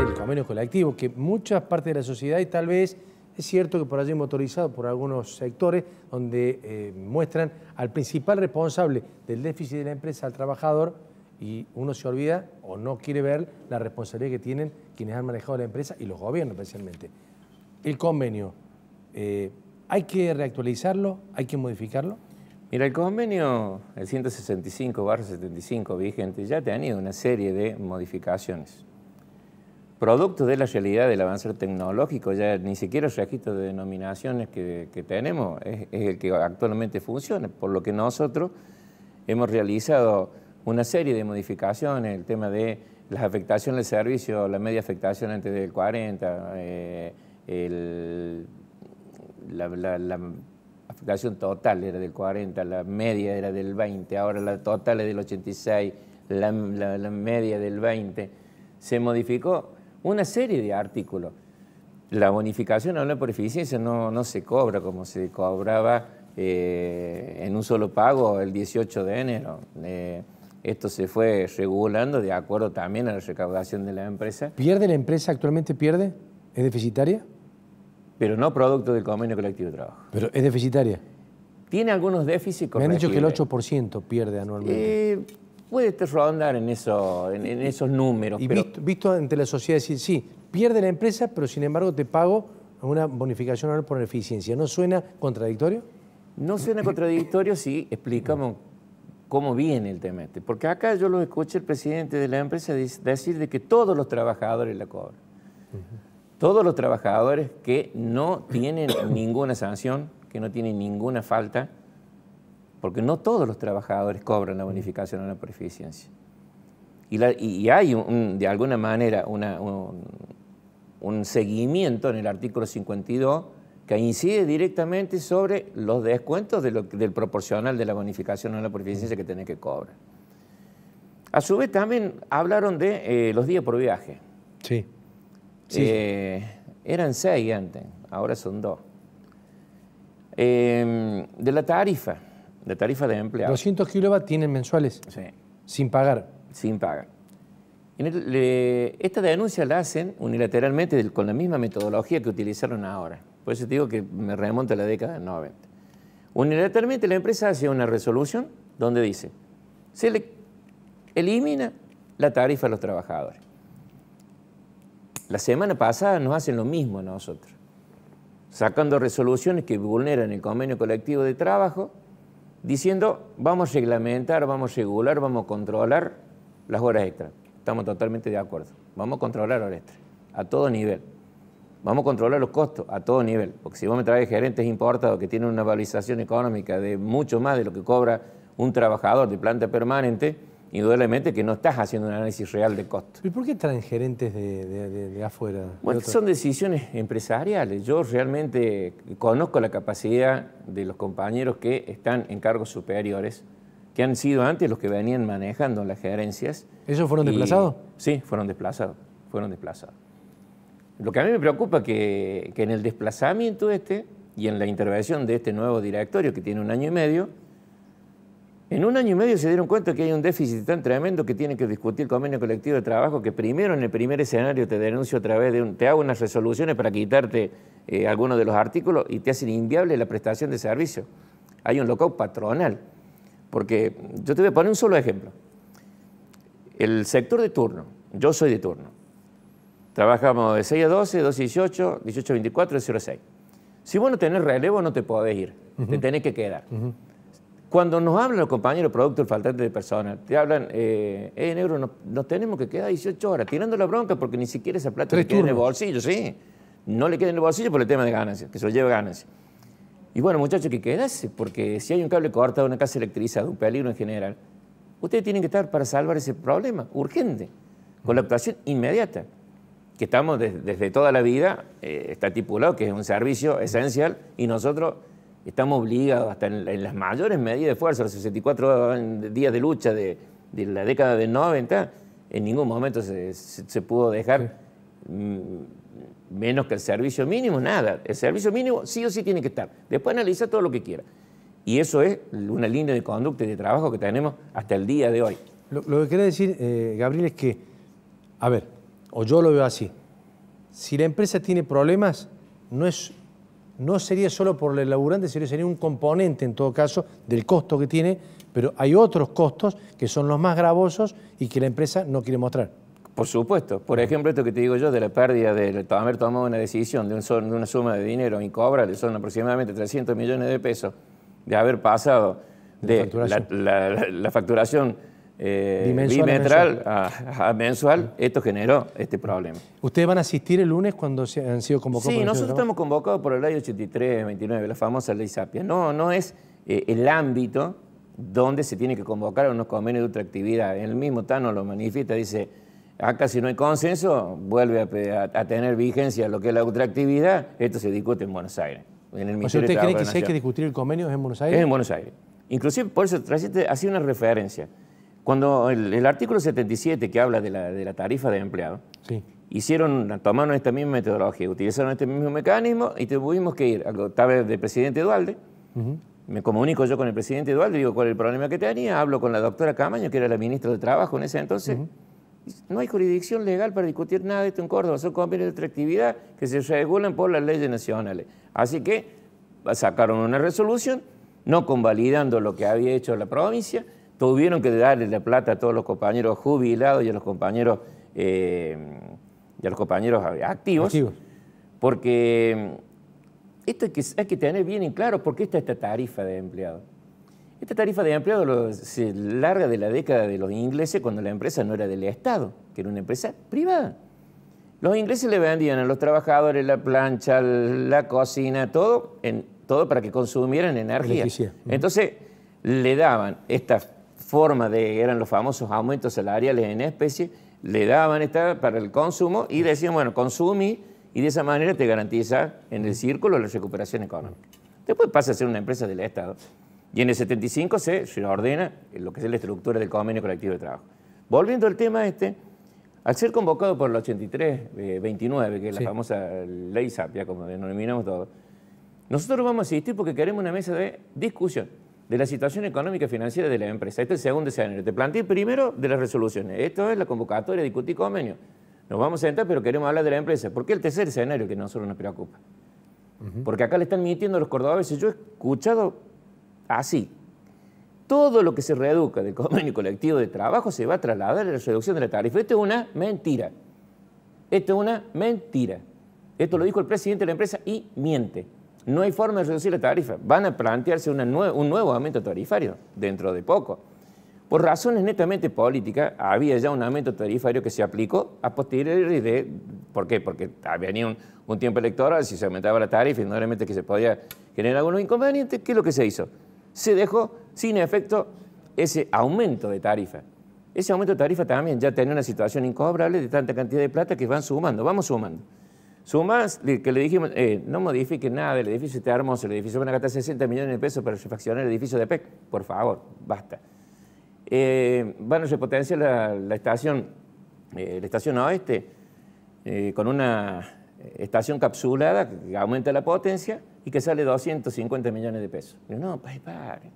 el convenio colectivo, que muchas partes de la sociedad y tal vez es cierto que por allí motorizado por algunos sectores donde eh, muestran al principal responsable del déficit de la empresa, al trabajador, y uno se olvida o no quiere ver la responsabilidad que tienen quienes han manejado la empresa y los gobiernos especialmente. El convenio, eh, ¿hay que reactualizarlo? ¿Hay que modificarlo? Mira, el convenio, el 165-75 vigente, ya han ido una serie de modificaciones producto de la realidad del avance tecnológico, ya ni siquiera el registro de denominaciones que, tenemos es, el que actualmente funciona, por lo que nosotros hemos realizado una serie de modificaciones, el tema de las afectaciones del servicio, la media afectación antes del 40, eh, la, afectación total era del 40, la media era del 20, ahora la total es del 86, la, media del 20. Se modificó una serie de artículos. La bonificación anual por eficiencia no, no se cobra como se cobraba eh, en un solo pago el 18 de enero. Eh, esto se fue regulando de acuerdo también a la recaudación de la empresa. ¿Pierde la empresa actualmente? ¿Pierde? ¿Es deficitaria? Pero no producto del convenio colectivo de trabajo. ¿Pero es deficitaria? Tiene algunos déficits. Me han dicho que el 8% pierde anualmente. Eh, puede rondar en, esos números. Y visto, ante la sociedad, decir, sí, pierde la empresa, pero sin embargo te pago una bonificación por eficiencia. ¿No suena contradictorio? No suena contradictorio si explicamos cómo viene el tema este. Porque acá yo lo escuché el presidente de la empresa decir de que todos los trabajadores la cobran. Todos los trabajadores que no tienen ninguna sanción, que no tienen ninguna falta, porque no todos los trabajadores cobran la bonificación a la proficiencia. Y, hay, de alguna manera, un, seguimiento en el artículo 52 que incide directamente sobre los descuentos del proporcional de la bonificación a la proficiencia que tiene que cobrar. A su vez también hablaron de eh, los días por viaje. Sí. Eh, eran seis antes, ahora son dos. Em, de la tarifa de tarifa de empleado. 200 kilovatios tienen mensuales. Sí. Sin pagar. Sin pagar. esta denuncia la hacen unilateralmente con la misma metodología que utilizaron ahora. Por eso te digo que me remonta a la década del 90. Unilateralmente la empresa hace una resolución donde dice, se le elimina la tarifa a los trabajadores. La semana pasada nos hacen lo mismo a nosotros, sacando resoluciones que vulneran el convenio colectivo de trabajo diciendo vamos a reglamentar, vamos a regular, vamos a controlar las horas extras. Estamos totalmente de acuerdo. Vamos a controlar horas extras a todo nivel. Vamos a controlar los costos a todo nivel, porque si vos me traes gerentes importados que tienen una valorización económica de mucho más de lo que cobra un trabajador de planta permanente, indudablemente que no estás haciendo un análisis real de costo. ¿Y por qué traen gerentes de, afuera? Bueno, son decisiones empresariales. Yo realmente conozco la capacidad de los compañeros que están en cargos superiores, que han sido antes los que venían manejando las gerencias. ¿Ellos fueron desplazados? Sí, fueron desplazados, fueron desplazados. Lo que a mí me preocupa es que, que en el desplazamiento este y en la intervención de este nuevo directorio que tiene un año y medio, en un año y medio se dieron cuenta que hay un déficit tan tremendo que tiene que discutir el convenio colectivo de trabajo, que primero en el primer escenario te denuncio a través de un, te hago unas resoluciones para quitarte eh, algunos de los artículos y te hacen inviable la prestación de servicio. Hay un lockout patronal. Porque yo te voy a poner un solo ejemplo. El sector de turno, yo soy de turno. Trabajamos de 6 a 12, 12 a 18, 18 a 24, 0 a 6. Si vos no tenés relevo, no te podés ir, te tenés que quedar. Cuando nos hablan los compañeros productos faltantes de personas, te hablan, eh, eh negro, nos, tenemos que quedar 18 horas tirando la bronca porque ni siquiera esa plata le queda en el bolsillo, sí. No le queda en el bolsillo por el tema de ganancias, que se lo lleva ganancias. Y bueno, muchachos, que quedarse, porque si hay un cable cortado, una casa electrizada, un peligro en general, ustedes tienen que estar para salvar ese problema, urgente, con la actuación inmediata, que estamos desde, toda la vida, eh, está que es un servicio esencial y nosotros estamos obligados, hasta en, las mayores medidas de fuerza, los 64 días de lucha de, la década de 90, en ningún momento se, pudo dejar mm, menos que el servicio mínimo, nada. El servicio mínimo sí o sí tiene que estar. Después analiza todo lo que quiera. Y eso es una línea de conducta y de trabajo que tenemos hasta el día de hoy. Lo, que quería decir, eh, Gabriel, es que, a ver, o yo lo veo así, si la empresa tiene problemas, no es no sería solo por el laburante, sino sería un componente en todo caso del costo que tiene, pero hay otros costos que son los más gravosos y que la empresa no quiere mostrar. Por supuesto. Por ejemplo, esto que te digo yo de la pérdida de haber tomado una decisión de, una suma de dinero cobra, le son aproximadamente 300 millones de pesos, de haber pasado de, la facturación eh, bimetral a, mensual, esto generó este problema. ¿Ustedes van a asistir el lunes cuando han sido convocados? Sí, nosotros estamos convocados por el ley 83-29, la famosa ley Sapia. No, no es eh, el ámbito donde se tiene que convocar unos convenios de ultraactividad El mismo Tano lo manifiesta, dice, acá si no hay consenso, vuelve a, tener vigencia lo que es la ultraactividad esto se discute en Buenos Aires. o sea, ¿usted cree que si hay que discutir el convenio en Buenos Aires? Es en Buenos Aires. Inclusive, por eso, hacía una referencia. Cuando el, artículo 77 que habla de la, tarifa de empleado, hicieron, tomaron esta misma metodología, utilizaron este mismo mecanismo y tuvimos que ir, estaba del presidente Dualde, me comunico yo con el presidente Dualde, digo cuál es el problema que tenía, hablo con la doctora Camaño, que era la ministra de Trabajo en ese entonces, No hay jurisdicción legal para discutir nada de esto en Córdoba, son convenios de atractividad que se regulan por las leyes nacionales. Así que sacaron una resolución, no convalidando lo que había hecho la provincia, tuvieron que darle la plata a todos los compañeros jubilados y a los compañeros, eh, y a los compañeros activos, porque mm, esto hay que, hay que, tener bien en claro por qué está esta tarifa de empleado. Esta tarifa de empleado se larga de la década de los ingleses cuando la empresa no era del Estado, que era una empresa privada. Los ingleses le vendían a los trabajadores la plancha, la cocina, todo, en, todo para que consumieran energía. Entonces, le daban estas forma de, eran los famosos aumentos salariales en especie, le daban esta para el consumo y decían, bueno, consumí y de esa manera te garantiza en el círculo la recuperación económica. Después pasa a ser una empresa del Estado. Y en el 75 se, ordena lo que es la estructura del convenio colectivo de trabajo. Volviendo al tema este, al ser convocado por el 83-29, eh, que es la famosa ley Sapia, como denominamos todos, nosotros vamos a asistir porque queremos una mesa de discusión de la situación económica y financiera de la empresa. Este es el segundo escenario. Te planteé primero de las resoluciones. Esto es la convocatoria, discutir convenio. Nos vamos a sentar, pero queremos hablar de la empresa. ¿Por qué el tercer escenario que a nosotros nos preocupa? Porque acá le están mintiendo a los cordobeses. Yo he escuchado así. Todo lo que se reeduca del convenio colectivo de trabajo se va a trasladar a la reducción de la tarifa. Esto es una mentira. Esto es una mentira. Esto lo dijo el presidente de la empresa y miente no hay forma de reducir la tarifa. Van a plantearse un nuevo aumento tarifario dentro de poco. Por razones netamente políticas, había ya un aumento tarifario que se aplicó a posteriori de... ¿Por qué? Porque había un, tiempo electoral, si se aumentaba la tarifa, indudablemente que se podía generar algunos inconvenientes. ¿Qué es lo que se hizo? Se dejó sin efecto ese aumento de tarifa. Ese aumento de tarifa también ya tenía una situación incobrable de tanta cantidad de plata que van sumando, vamos sumando. Sumas que le dijimos, eh, no modifiquen nada, el edificio está hermoso, el edificio van a gastar 60 millones de pesos para refaccionar el edificio de PEC, por favor, basta. Eh, van a repotenciar la, estación, eh, la estación oeste, eh, con una estación capsulada que aumenta la potencia y que sale 250 millones de pesos. no no, pues, pare.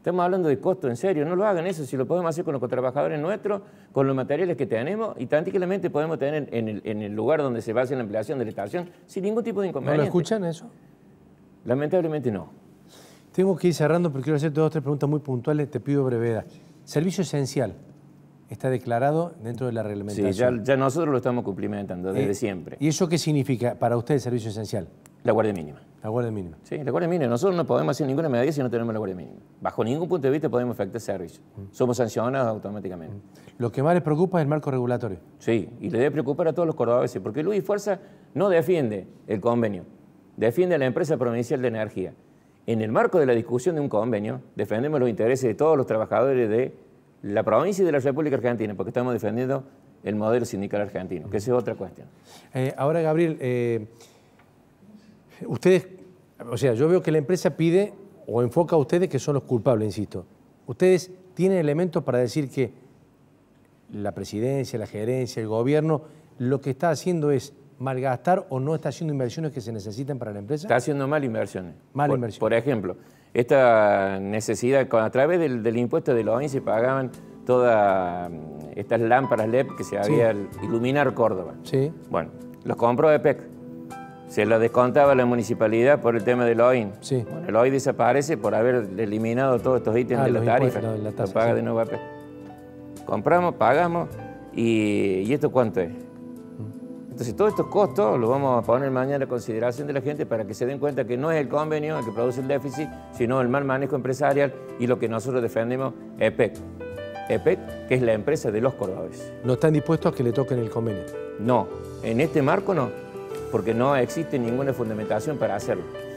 Estamos hablando de costo, en serio, no lo hagan eso, si lo podemos hacer con los trabajadores nuestros, con los materiales que tenemos y tranquilamente podemos tener en el, lugar donde se va a hacer la ampliación de la estación sin ningún tipo de inconveniente. ¿No lo escuchan eso? Lamentablemente no. Tengo que ir cerrando porque quiero hacer dos o tres preguntas muy puntuales, te pido brevedad. Servicio esencial, está declarado dentro de la reglamentación. Sí, ya, nosotros lo estamos cumplimentando desde eh, siempre. ¿Y eso qué significa para usted el servicio esencial? La guardia mínima. La guardia mínima. Sí, la guardia mínima. Nosotros no podemos hacer ninguna medida si no tenemos la guardia mínima. Bajo ningún punto de vista podemos afectar el servicio. Mm. Somos sancionados automáticamente. Mm. Lo que más les preocupa es el marco regulatorio. Sí, y le debe preocupar a todos los cordobeses, porque Luis Fuerza no defiende el convenio, defiende a la empresa provincial de energía. En el marco de la discusión de un convenio, defendemos los intereses de todos los trabajadores de la provincia y de la República Argentina, porque estamos defendiendo el modelo sindical argentino, que es otra cuestión. Eh, ahora, Gabriel, eh, ustedes, o sea, yo veo que la empresa pide o enfoca a ustedes que son los culpables, insisto. Ustedes tienen elementos para decir que la presidencia, la gerencia, el gobierno, lo que está haciendo es malgastar o no está haciendo inversiones que se necesitan para la empresa. Está haciendo mal inversiones. Mal inversiones. Por ejemplo, esta necesidad, a través del, impuesto de los se pagaban todas mm, estas lámparas LED que se había iluminar Córdoba. Sí. Bueno, los compró EPEC. Se los descontaba la municipalidad por el tema del OIN. Sí. Bueno, el OIN desaparece por haber eliminado todos estos ítems ah, de, la tarifa, Se paga de nuevo EPEC. Compramos, pagamos y esto cuánto es? Entonces, todos estos costos los vamos a poner mañana a consideración de la gente para que se den cuenta que no es el convenio el que produce el déficit, sino el mal manejo empresarial y lo que nosotros defendemos, EPEC. EPEC, que es la empresa de los cordobeses. ¿No están dispuestos a que le toquen el convenio? No, en este marco no, porque no existe ninguna fundamentación para hacerlo.